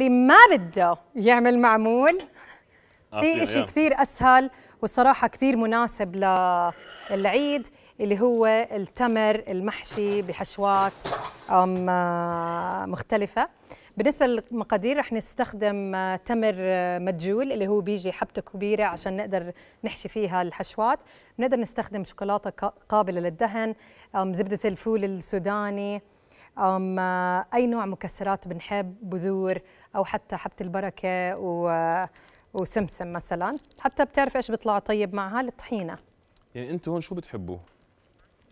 اللي ما بده يعمل معمول آه، في شيء كثير اسهل والصراحه كثير مناسب للعيد اللي هو التمر المحشي بحشوات آه، مختلفه بالنسبه للمقادير رح نستخدم آه، تمر مجول اللي هو بيجي حبته كبيره عشان نقدر نحشي فيها الحشوات بنقدر نستخدم شوكولاته قابله للدهن زبده الفول السوداني أم آه، اي نوع مكسرات بنحب بذور او حتى حبه البركه و آه، وسمسم مثلا حتى بتعرف ايش بيطلع طيب معها الطحينه يعني انتم هون شو بتحبوا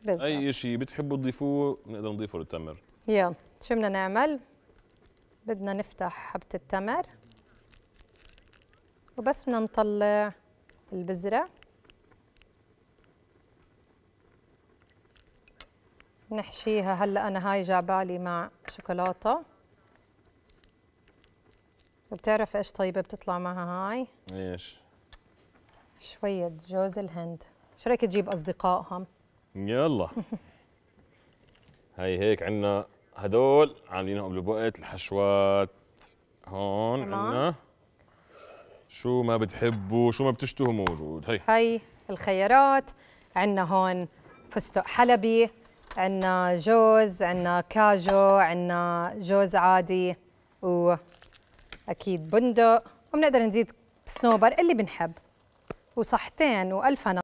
بالزبط. اي شيء بتحبوا تضيفوه نقدر نضيفه للتمر يلا شو بدنا نعمل بدنا نفتح حبه التمر وبس بدنا نطلع البذره نحشيها هلا انا هاي جابالي مع شوكولاته وبتعرف ايش طيبه بتطلع معها هاي ايش شويه جوز الهند شو رايك تجيب اصدقائهم يلا هاي هيك عندنا هدول عاملينهم قبل بوقت الحشوات هون عندنا شو ما بتحبوا شو ما بتشتهوا موجود هي هي الخيارات عندنا هون فستق حلبي عندنا جوز عندنا كاجو عندنا جوز عادي واكيد بندق وبنقدر نزيد صنوبر اللي بنحب وصحتين والف